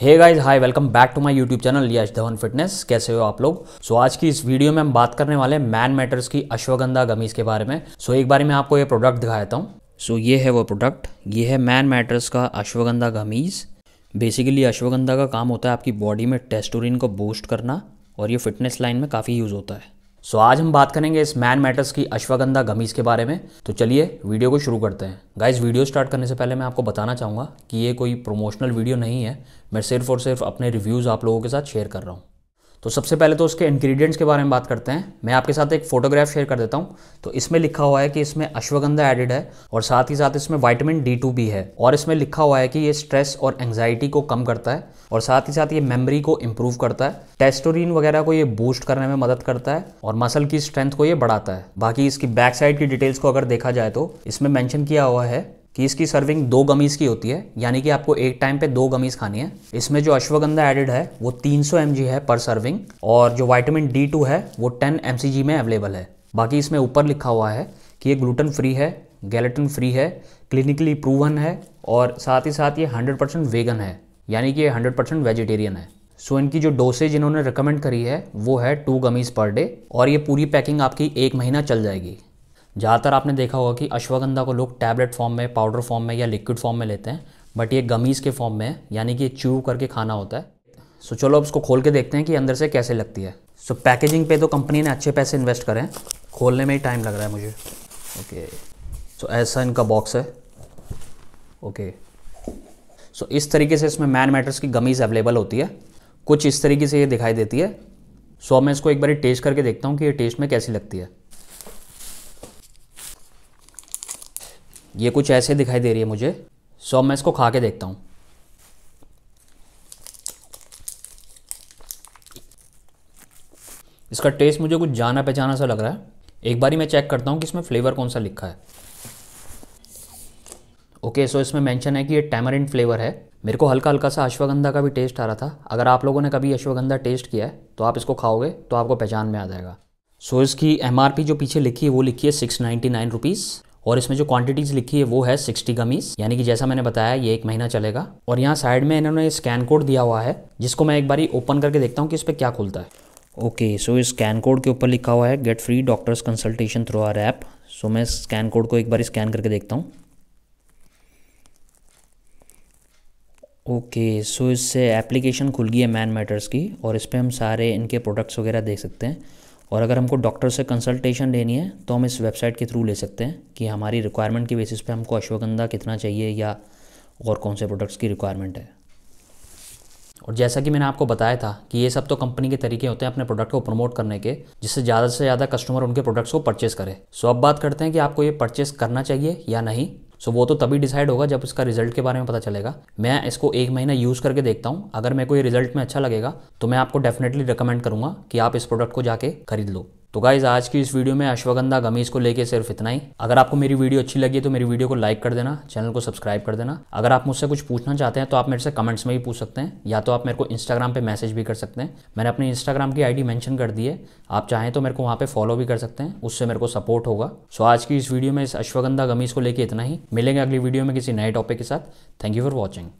hey guys hi welcome back to my YouTube channel Yash Dhawan fitness कैसे हो आप लोग सो so, आज की इस वीडियो में हम बात करने वाले मैन मैटर्स की अश्वगंधा गमीज के बारे में सो so, एक बार मैं आपको ये प्रोडक्ट दिखाता हूँ सो so, ये है वो प्रोडक्ट ये है मैन मैटर्स का अश्वगंधा गमीज बेसिकली अश्वगंधा का काम होता है आपकी बॉडी में टेस्टोरिन को बूस्ट करना और ये फिटनेस लाइन में काफ़ी यूज़ होता है सो आज हम बात करेंगे इस मैन मैटर्स की अश्वगंधा गमीज के बारे में तो चलिए वीडियो को शुरू करते हैं गाइज वीडियो स्टार्ट करने से पहले मैं आपको बताना चाहूँगा कि ये कोई प्रोमोशनल वीडियो नहीं है मैं सिर्फ और सिर्फ अपने रिव्यूज़ आप लोगों के साथ शेयर कर रहा हूँ तो सबसे पहले तो उसके इंग्रेडिएंट्स के बारे में बात करते हैं मैं आपके साथ एक फोटोग्राफ शेयर कर देता हूँ तो इसमें लिखा हुआ है कि इसमें अश्वगंधा एडिड है और साथ ही साथ इसमें वाइटामिन डी टू भी है और इसमें लिखा हुआ है कि ये स्ट्रेस और एंगजाइटी को कम करता है और साथ ही साथ ये मेमोरी को इम्प्रूव करता है टेस्टोरिन वगैरह को ये बूस्ट करने में मदद करता है और मसल की स्ट्रेंथ को ये बढ़ाता है बाकी इसकी बैक साइड की डिटेल्स को अगर देखा जाए तो इसमें मैंशन किया हुआ है कि इसकी सर्विंग दो गमीज़ की होती है यानी कि आपको एक टाइम पे दो गमीज़ खानी है इसमें जो अश्वगंधा एडेड है वो 300 सौ है पर सर्विंग और जो वाइटामिन डी टू है वो 10 एम में अवेलेबल है बाकी इसमें ऊपर लिखा हुआ है कि ये ग्लूटन फ्री है गैलेटन फ्री है क्लिनिकली प्रूवन है और साथ ही साथ ये हंड्रेड वेगन है यानी कि ये हंड्रेड वेजिटेरियन है सो so, इनकी जो डोसेज इन्होंने रिकमेंड करी है वो है टू गमीज़ पर डे और ये पूरी पैकिंग आपकी एक महीना चल जाएगी ज़्यादातर आपने देखा होगा कि अश्वगंधा को लोग टैबलेट फॉर्म में पाउडर फॉर्म में या लिक्विड फॉर्म में लेते हैं बट ये गमीज़ के फॉर्म में है यानी कि ये च्यू करके खाना होता है सो चलो अब इसको खोल के देखते हैं कि अंदर से कैसे लगती है सो पैकेजिंग पे तो कंपनी ने अच्छे पैसे इन्वेस्ट करें खोलने में ही टाइम लग रहा है मुझे ओके सो ऐसा इनका बॉक्स है ओके सो इस तरीके से इसमें मैन मैटर्स की गमीज़ अवेलेबल होती है कुछ इस तरीके से ये दिखाई देती है सो so, अब मैं इसको एक बार टेस्ट करके देखता हूँ कि ये टेस्ट में कैसी लगती है ये कुछ ऐसे दिखाई दे रही है मुझे सो मैं इसको खा के देखता हूँ इसका टेस्ट मुझे कुछ जाना पहचाना सा लग रहा है एक बार ही मैं चेक करता हूँ कि इसमें फ्लेवर कौन सा लिखा है ओके सो इसमें मेंशन है कि ये टैमरिन फ्लेवर है मेरे को हल्का हल्का सा अश्वगंधा का भी टेस्ट आ रहा था अगर आप लोगों ने कभी अश्वगंधा टेस्ट किया है तो आप इसको खाओगे तो आपको पहचान में आ जाएगा सो so, इसकी एम जो पीछे लिखी है वो लिखी है सिक्स नाइन्टी नाइन रुपीज़ और इसमें जो क्वांटिटीज़ लिखी है वो है सिक्सटी गमीज यानी कि जैसा मैंने बताया ये एक महीना चलेगा और यहाँ साइड में इन्होंने स्कैन कोड दिया हुआ है जिसको मैं एक बार ओपन करके देखता हूँ कि इस पर क्या खुलता है ओके सो इस स्कैन कोड के ऊपर लिखा हुआ है get free doctors consultation through our app so मैं स्कैन कोड को एक बार स्कैन करके देखता हूँ ओके सो इससे एप्लीकेशन खुल गई है मैन मैटर्स की और इस पर हम सारे इनके प्रोडक्ट्स वगैरह देख सकते हैं और अगर हमको डॉक्टर से कंसल्टेशन लेनी है तो हम इस वेबसाइट के थ्रू ले सकते हैं कि हमारी रिक्वायरमेंट के बेसिस पे हमको अश्वगंधा कितना चाहिए या और कौन से प्रोडक्ट्स की रिक्वायरमेंट है और जैसा कि मैंने आपको बताया था कि ये सब तो कंपनी के तरीके होते हैं अपने प्रोडक्ट को प्रमोट करने के जिससे ज़्यादा से ज़्यादा कस्टमर उनके प्रोडक्ट्स को परचेस करें सो अब बात करते हैं कि आपको ये परचेस करना चाहिए या नहीं सो वो तो तभी डिसाइड होगा जब इसका रिजल्ट के बारे में पता चलेगा मैं इसको एक महीना यूज़ करके देखता हूँ अगर मेरे को ये रिजल्ट में अच्छा लगेगा तो मैं आपको डेफिनेटली रिकमेंड करूँगा कि आप इस प्रोडक्ट को जाके खरीद लो तो गाइज़ आज की इस वीडियो में अश्वगंधा गमीज़ को लेके सिर्फ इतना ही अगर आपको मेरी वीडियो अच्छी लगी तो मेरी वीडियो को लाइक कर देना चैनल को सब्सक्राइब कर देना अगर आप मुझसे कुछ पूछना चाहते हैं तो आप मेरे से कमेंट्स में भी पूछ सकते हैं या तो आप मेरे को इंस्टाग्राम पे मैसेज भी कर सकते हैं मैंने अपनी इंस्टाग्राम की आईडी मेंशन कर दी है आप चाहें तो मेरे को वहाँ पे फॉलो भी कर सकते हैं उससे मेरे को सपोर्ट होगा सो आज की इस वीडियो में इस अश्वगंधा गमीज़ को लेकर इतना ही मिलेंगे अगली वीडियो में किसी नए टॉपिक के साथ थैंक यू फॉर वॉचिंग